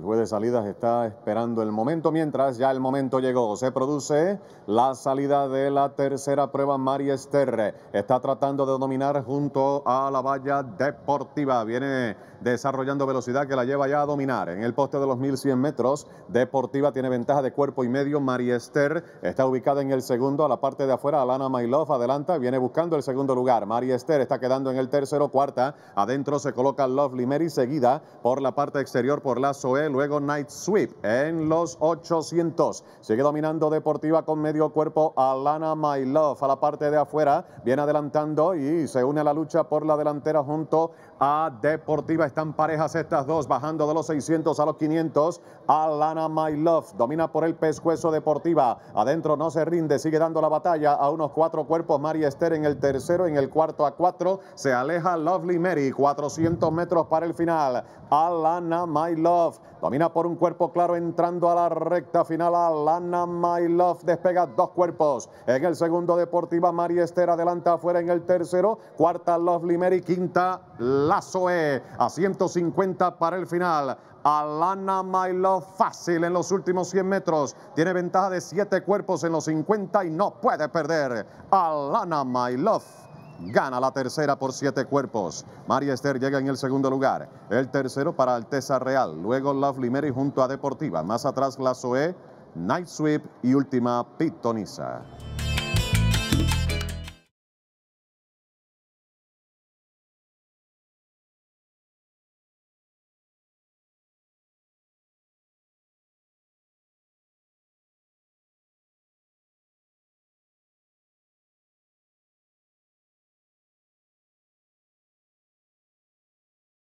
El juez de salidas está esperando el momento, mientras ya el momento llegó. Se produce la salida de la tercera prueba. Mari Esther está tratando de dominar junto a la valla deportiva. Viene desarrollando velocidad que la lleva ya a dominar. En el poste de los 1100 metros, Deportiva tiene ventaja de cuerpo y medio. Mari Ester está ubicada en el segundo, a la parte de afuera. Alana Mailov adelanta, viene buscando el segundo lugar. María Ester está quedando en el tercero, cuarta. Adentro se coloca Lovely Mary, seguida por la parte exterior por la Soel luego Night Sweep en los 800. Sigue dominando Deportiva con medio cuerpo Alana My Love a la parte de afuera, viene adelantando y se une a la lucha por la delantera junto a Deportiva. Están parejas estas dos, bajando de los 600 a los 500. Alana My Love domina por el pescuezo Deportiva. Adentro no se rinde, sigue dando la batalla a unos cuatro cuerpos. Mari Esther en el tercero, en el cuarto a cuatro. Se aleja Lovely Mary, 400 metros para el final. Alana My Love Domina por un cuerpo claro entrando a la recta final. Alana My Love despega dos cuerpos. En el segundo Deportiva Mari Esther adelanta afuera en el tercero. Cuarta Love y quinta Lazoe. A 150 para el final. Alana My Love fácil en los últimos 100 metros. Tiene ventaja de 7 cuerpos en los 50 y no puede perder. Alana My Love gana la tercera por siete cuerpos. María Esther llega en el segundo lugar. El tercero para Alteza Real. Luego Lovely Mary junto a Deportiva. Más atrás la Zoe, Night Sweep y última Pitoniza.